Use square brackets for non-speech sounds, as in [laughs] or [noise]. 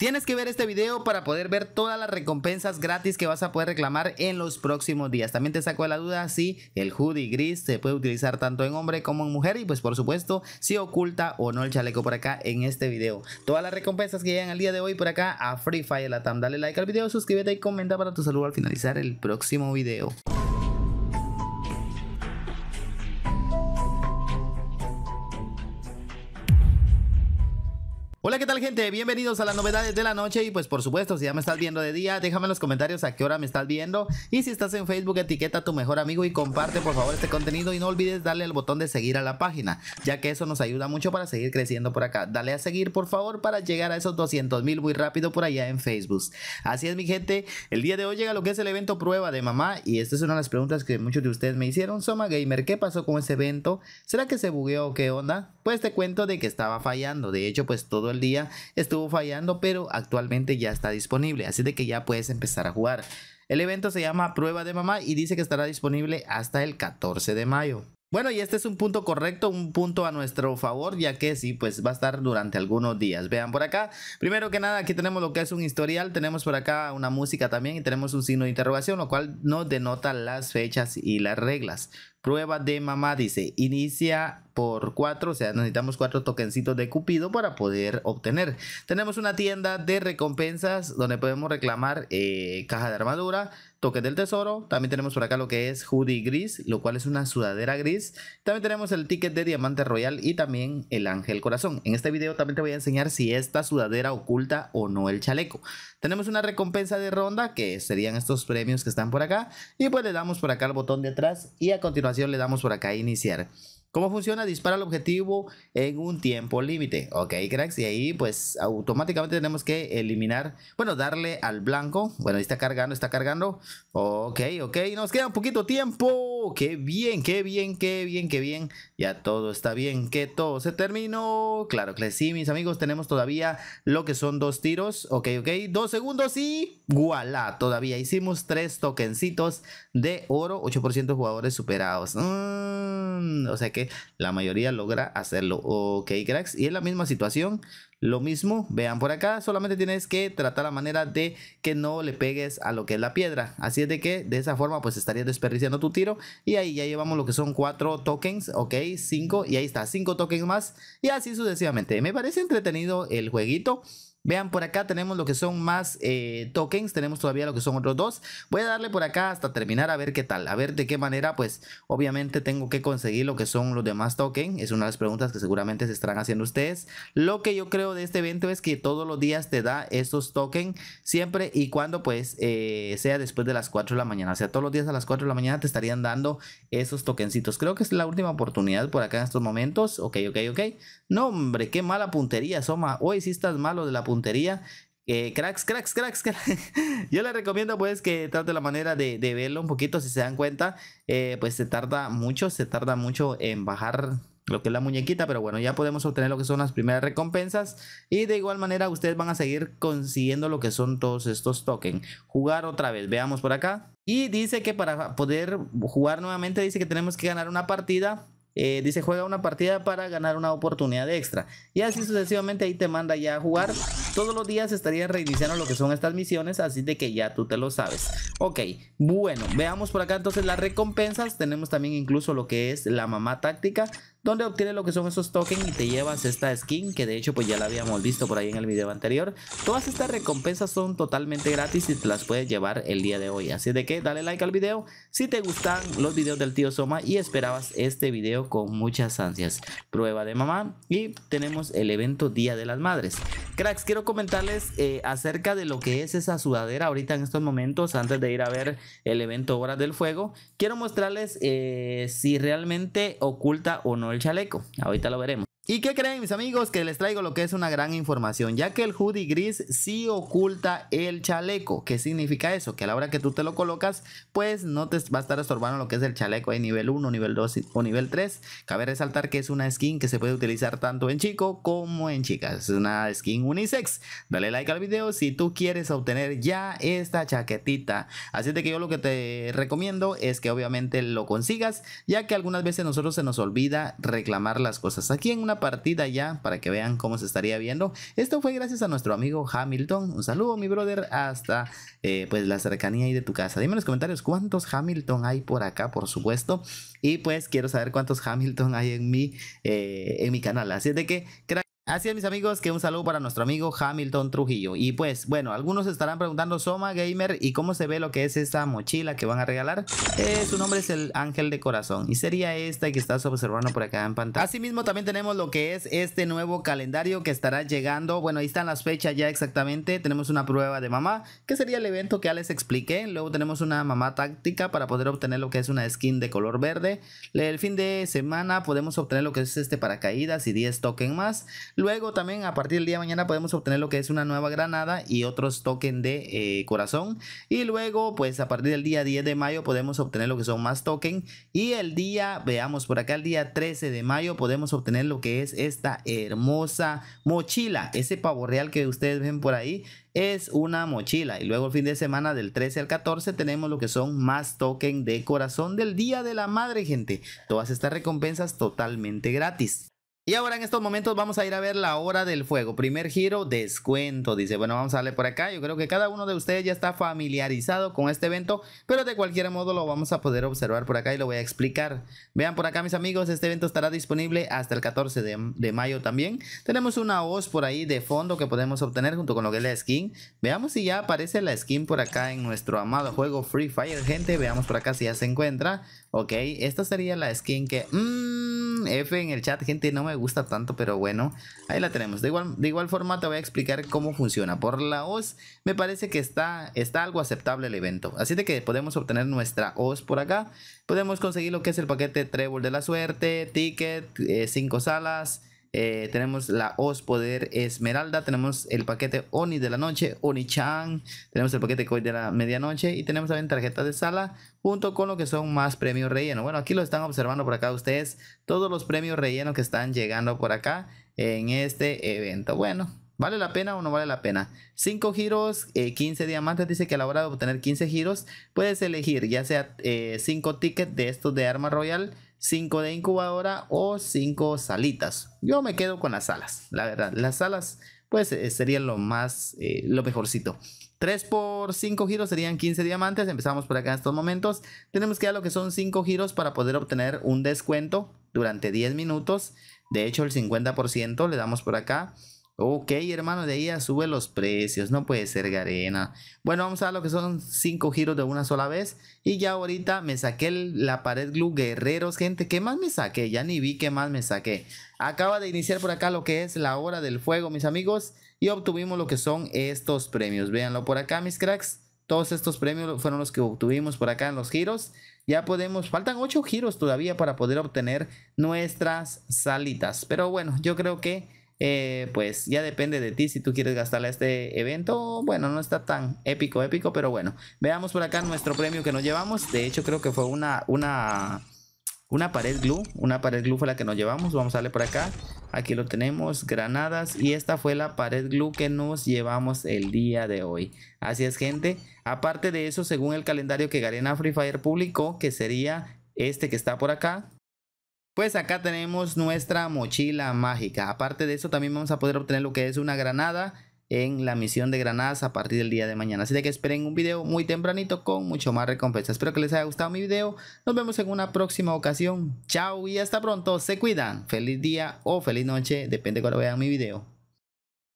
Tienes que ver este video para poder ver todas las recompensas gratis que vas a poder reclamar en los próximos días. También te saco la duda si el hoodie gris se puede utilizar tanto en hombre como en mujer y pues por supuesto si oculta o no el chaleco por acá en este video. Todas las recompensas que llegan al día de hoy por acá a Free Fire Latam. Dale like al video, suscríbete y comenta para tu saludo al finalizar el próximo video. Hola, ¿qué tal gente? Bienvenidos a las novedades de la noche y pues por supuesto, si ya me estás viendo de día, déjame en los comentarios a qué hora me estás viendo y si estás en Facebook, etiqueta a tu mejor amigo y comparte por favor este contenido y no olvides darle al botón de seguir a la página, ya que eso nos ayuda mucho para seguir creciendo por acá. Dale a seguir por favor para llegar a esos 200 mil muy rápido por allá en Facebook. Así es mi gente, el día de hoy llega lo que es el evento prueba de mamá y esta es una de las preguntas que muchos de ustedes me hicieron. Soma Gamer, ¿qué pasó con ese evento? ¿Será que se bugueó o qué onda? Pues te cuento de que estaba fallando, de hecho pues todo el día estuvo fallando, pero actualmente ya está disponible, así de que ya puedes empezar a jugar. El evento se llama Prueba de Mamá y dice que estará disponible hasta el 14 de mayo. Bueno, y este es un punto correcto, un punto a nuestro favor, ya que sí, pues va a estar durante algunos días. Vean por acá, primero que nada, aquí tenemos lo que es un historial, tenemos por acá una música también y tenemos un signo de interrogación, lo cual nos denota las fechas y las reglas. Prueba de mamá dice, inicia por cuatro, o sea, necesitamos cuatro tokencitos de Cupido para poder obtener. Tenemos una tienda de recompensas donde podemos reclamar eh, caja de armadura, Toque del Tesoro. También tenemos por acá lo que es Hoodie Gris, lo cual es una sudadera gris. También tenemos el ticket de Diamante Royal y también el Ángel Corazón. En este video también te voy a enseñar si esta sudadera oculta o no el chaleco. Tenemos una recompensa de ronda, que serían estos premios que están por acá. Y pues le damos por acá el botón de atrás y a continuación le damos por acá iniciar. ¿Cómo funciona? Dispara el objetivo en un tiempo límite. Ok, cracks. Y ahí pues automáticamente tenemos que eliminar, bueno, darle al blanco. Bueno, ahí está cargando, está cargando. Ok, ok. Nos queda un poquito tiempo. Qué bien, qué bien, qué bien, qué bien. Ya todo está bien, que todo se terminó. Claro que sí, mis amigos. Tenemos todavía lo que son dos tiros. Ok, ok. Dos segundos y guala, todavía hicimos tres tokencitos de oro, 8% de jugadores superados. Mm, o sea que la mayoría logra hacerlo. Ok, cracks. Y es la misma situación. Lo mismo, vean por acá, solamente tienes que tratar la manera de que no le pegues a lo que es la piedra. Así es de que de esa forma pues estarías desperdiciando tu tiro. Y ahí ya llevamos lo que son cuatro tokens, ok, cinco. Y ahí está, cinco tokens más. Y así sucesivamente. Me parece entretenido el jueguito. Vean, por acá tenemos lo que son más eh, tokens, tenemos todavía lo que son otros dos. Voy a darle por acá hasta terminar a ver qué tal, a ver de qué manera, pues obviamente tengo que conseguir lo que son los demás tokens. Es una de las preguntas que seguramente se estarán haciendo ustedes. Lo que yo creo de este evento es que todos los días te da esos tokens, siempre y cuando pues eh, sea después de las 4 de la mañana. O sea, todos los días a las 4 de la mañana te estarían dando esos tokencitos. Creo que es la última oportunidad por acá en estos momentos. Ok, ok, ok. No, hombre, qué mala puntería, Soma. Hoy sí estás malo de la puntería. cracks, cracks, cracks, [laughs] Yo le recomiendo pues que trate la manera de, verlo un poquito, si se dan cuenta, eh, pues se tarda mucho, se tarda mucho en bajar lo que es la muñequita, pero bueno, ya podemos obtener lo que son las primeras recompensas y de igual manera ustedes van a seguir consiguiendo lo que son todos estos tokens. Jugar otra vez, veamos por acá. Y dice que para poder jugar nuevamente dice que tenemos que ganar una partida eh, dice juega una partida para ganar una oportunidad extra. Y así sucesivamente ahí te manda ya a jugar. Todos los días estaría reiniciando lo que son estas misiones, así de que ya tú te lo sabes. Ok, bueno, veamos por acá entonces las recompensas. Tenemos también incluso lo que es la mamá táctica donde obtienes lo que son esos tokens y te llevas esta skin que de hecho pues ya la habíamos visto por ahí en el video anterior. Todas estas recompensas son totalmente gratis y te las puedes llevar el día de hoy. Así de que dale like al video si te gustan los videos del tío Soma y esperabas este video con muchas ansias. Prueba de mamá y tenemos el evento Día de las Madres. Cracks, quiero comentarles eh, acerca de lo que es esa sudadera ahorita en estos momentos antes de ir a ver el evento Horas del Fuego. Quiero mostrarles eh, si realmente oculta o no el chaleco. Ahorita lo veremos. ¿Y qué creen mis amigos? Que les traigo lo que es una gran información, ya que el hoodie gris sí oculta el chaleco. ¿Qué significa eso? Que a la hora que tú te lo colocas, pues no te va a estar estorbando lo que es el chaleco de nivel 1, nivel 2 o nivel 3. Cabe resaltar que es una skin que se puede utilizar tanto en chico como en chicas. Es una skin unisex. Dale like al video si tú quieres obtener ya esta chaquetita. Así que yo lo que te recomiendo es que obviamente lo consigas, ya que algunas veces nosotros se nos olvida reclamar las cosas. Aquí en una partida ya para que vean cómo se estaría viendo. Esto fue gracias a nuestro amigo Hamilton. Un saludo, mi brother, hasta eh, pues la cercanía y de tu casa. Dime en los comentarios cuántos Hamilton hay por acá, por supuesto. Y pues quiero saber cuántos Hamilton hay en mi, eh, en mi canal. Así es de que, Así es, mis amigos, que un saludo para nuestro amigo Hamilton Trujillo. Y pues, bueno, algunos estarán preguntando Soma Gamer y cómo se ve lo que es esta mochila que van a regalar. Eh, su nombre es el Ángel de Corazón y sería esta que estás observando por acá en pantalla. Asimismo, también tenemos lo que es este nuevo calendario que estará llegando. Bueno, ahí están las fechas ya exactamente. Tenemos una prueba de mamá, que sería el evento que ya les expliqué. Luego tenemos una mamá táctica para poder obtener lo que es una skin de color verde. El fin de semana podemos obtener lo que es este paracaídas y 10 token más. Luego también a partir del día de mañana podemos obtener lo que es una nueva granada y otros token de eh, corazón. Y luego pues a partir del día 10 de mayo podemos obtener lo que son más token. Y el día, veamos por acá, el día 13 de mayo podemos obtener lo que es esta hermosa mochila. Ese pavo real que ustedes ven por ahí es una mochila. Y luego el fin de semana del 13 al 14 tenemos lo que son más token de corazón del Día de la Madre, gente. Todas estas recompensas totalmente gratis. Y ahora en estos momentos vamos a ir a ver la hora del fuego. Primer giro, descuento, dice. Bueno, vamos a darle por acá. Yo creo que cada uno de ustedes ya está familiarizado con este evento, pero de cualquier modo lo vamos a poder observar por acá y lo voy a explicar. Vean por acá, mis amigos, este evento estará disponible hasta el 14 de, mayo también. Tenemos una voz por ahí de fondo que podemos obtener junto con lo que es la skin. Veamos si ya aparece la skin por acá en nuestro amado juego Free Fire, gente. Veamos por acá si ya se encuentra. Ok, esta sería la skin que... Mmm, F en el chat, gente, no me gusta tanto, pero bueno, ahí la tenemos. De igual, de igual forma te voy a explicar cómo funciona. Por la OS me parece que está, está algo aceptable el evento. Así de que podemos obtener nuestra OS por acá. Podemos conseguir lo que es el paquete Trébol de la Suerte, Ticket, 5 eh, salas eh, tenemos la Os Poder Esmeralda, tenemos el paquete Oni de la noche, Oni-chan, tenemos el paquete Koi de la medianoche y tenemos también tarjetas de sala junto con lo que son más premios rellenos Bueno, aquí lo están observando por acá ustedes, todos los premios rellenos que están llegando por acá en este evento. Bueno, ¿Vale la pena o no vale la pena? 5 giros, 15 eh, diamantes. Dice que a la hora de obtener 15 giros puedes elegir ya sea 5 eh, tickets de estos de arma royal 5 de incubadora o 5 salitas. Yo me quedo con las salas, la verdad. Las salas, pues eh, serían lo más, eh, lo mejorcito. 3 por 5 giros serían 15 diamantes. Empezamos por acá en estos momentos. Tenemos que dar lo que son 5 giros para poder obtener un descuento durante 10 minutos. De hecho, el 50% le damos por acá. Ok, hermano, de ahí sube los precios. No puede ser Garena. Bueno, vamos a ver lo que son cinco giros de una sola vez. Y ya ahorita me saqué la pared glue guerreros, gente. ¿Qué más me saqué? Ya ni vi qué más me saqué. Acaba de iniciar por acá lo que es la hora del fuego, mis amigos. Y obtuvimos lo que son estos premios. Véanlo por acá, mis cracks. Todos estos premios fueron los que obtuvimos por acá en los giros. Ya podemos, faltan 8 giros todavía para poder obtener nuestras salitas. Pero bueno, yo creo que eh, pues ya depende de ti si tú quieres gastarle a este evento. Bueno, no está tan épico, épico, pero bueno. Veamos por acá nuestro premio que nos llevamos. De hecho, creo que fue una, una, una pared glue. Una pared glue fue la que nos llevamos. Vamos a darle por acá. Aquí lo tenemos, granadas. Y esta fue la pared glue que nos llevamos el día de hoy. Así es, gente. Aparte de eso, según el calendario que Garena Free Fire publicó, que sería este que está por acá, pues acá tenemos nuestra mochila mágica. Aparte de eso también vamos a poder obtener lo que es una granada en la misión de granadas a partir del día de mañana. Así de que esperen un video muy tempranito con mucho más recompensas. Espero que les haya gustado mi video. Nos vemos en una próxima ocasión. Chao y hasta pronto. Se cuidan. Feliz día o feliz noche. Depende de cuando vean mi video.